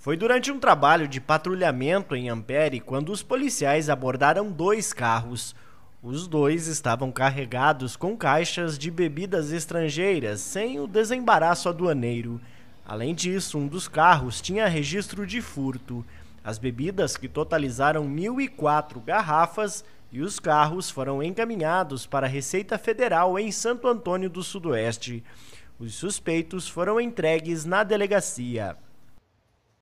Foi durante um trabalho de patrulhamento em Ampere quando os policiais abordaram dois carros. Os dois estavam carregados com caixas de bebidas estrangeiras, sem o desembaraço aduaneiro. Além disso, um dos carros tinha registro de furto. As bebidas, que totalizaram 1.004 garrafas, e os carros foram encaminhados para a Receita Federal em Santo Antônio do Sudoeste. Os suspeitos foram entregues na delegacia.